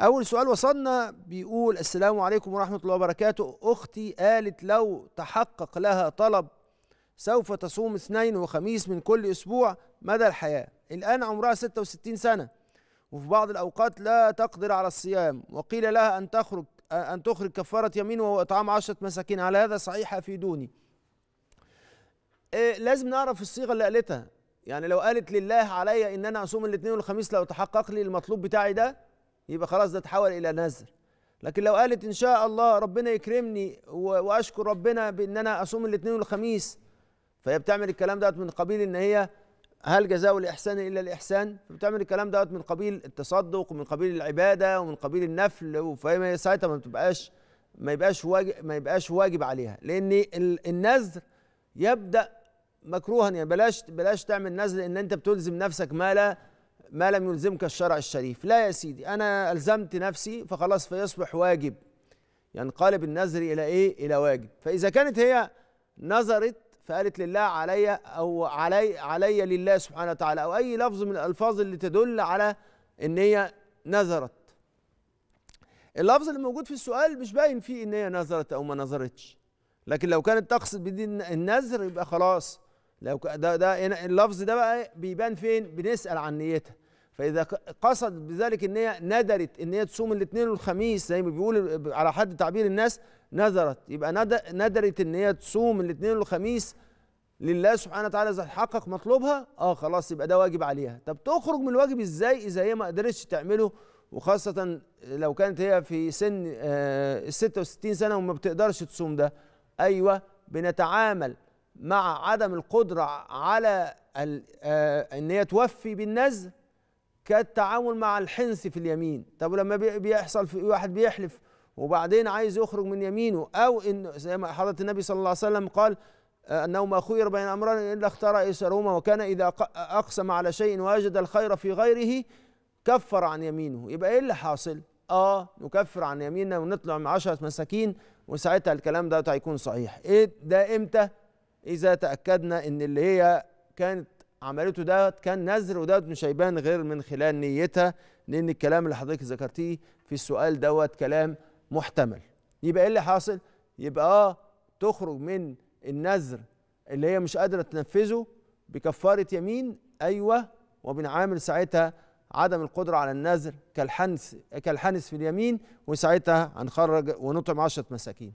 أول سؤال وصلنا بيقول السلام عليكم ورحمة الله وبركاته أختي قالت لو تحقق لها طلب سوف تصوم اثنين وخميس من كل أسبوع مدى الحياة الآن عمرها 66 سنة وفي بعض الأوقات لا تقدر على الصيام وقيل لها أن تخرج أن تخرج كفارة يمين وهو إطعام عشرة مساكين على هذا صحيح أفيدوني إيه لازم نعرف الصيغة اللي قالتها يعني لو قالت لله علي إن أنا أصوم الاثنين والخميس لو تحقق لي المطلوب بتاعي ده يبقى خلاص ده اتحول الى نذر لكن لو قالت ان شاء الله ربنا يكرمني واشكر ربنا بان انا اصوم الاثنين والخميس فهي بتعمل الكلام دوت من قبيل ان هي هل جزاء الاحسان الا الاحسان فبتعمل الكلام دوت من قبيل التصدق ومن قبيل العباده ومن قبيل النفل فهي ساعتها ما بتبقاش ما يبقاش واجب ما يبقاش واجب عليها لان النذر يبدا مكروها يعني بلاش بلاش تعمل نذر ان انت بتلزم نفسك ما لا ما لم يلزمك الشرع الشريف لا يا سيدي أنا ألزمت نفسي فخلاص فيصبح واجب ينقلب النذر إلى إيه إلى واجب فإذا كانت هي نظرت فقالت لله علي أو علي علي لله سبحانه وتعالى أو أي لفظ من الألفاظ اللي تدل على إن هي نذرت اللفظ اللي موجود في السؤال مش باين فيه إن هي نذرت أو ما نذرتش لكن لو كانت تقصد بدي النذر يبقى خلاص لو ده ده اللفظ ده بقى بيبان فين بنسأل عن نيتها فاذا قصد بذلك ان هي ندرت ان هي تصوم الاثنين والخميس زي ما بيقول على حد تعبير الناس نذرت يبقى ندرت ان هي تصوم الاثنين والخميس لله سبحانه وتعالى اذا تحقق مطلوبها اه خلاص يبقى ده واجب عليها طب تخرج من الواجب ازاي اذا هي ما قدرتش تعمله وخاصة لو كانت هي في سن آه، ال 66 سنة وما بتقدرش تصوم ده أيوة بنتعامل مع عدم القدرة على آه، إن هي توفي بالنذر كالتعامل مع الحنس في اليمين طب ولما بيحصل في واحد بيحلف وبعدين عايز يخرج من يمينه او ان زي ما حضره النبي صلى الله عليه وسلم قال آه، انه ما خير بين أمران الا اختار ايسرهما وكان اذا اقسم على شيء وجد الخير في غيره كفر عن يمينه يبقى ايه اللي حاصل اه نكفر عن يميننا ونطلع مع عشرة مساكين وساعتها الكلام ده هيكون صحيح ايه ده امتى اذا تاكدنا ان اللي هي كانت عملته ده كان نذر وده ابن شيبان غير من خلال نيتها لان الكلام اللي حضرتك ذكرتيه في السؤال دوت كلام محتمل يبقى ايه اللي حاصل يبقى اه تخرج من النذر اللي هي مش قادره تنفذه بكفاره يمين ايوه وبنعامل ساعتها عدم القدره على النذر كالحنس كالحنس في اليمين وساعتها هنخرج ونطعم عشرة مساكين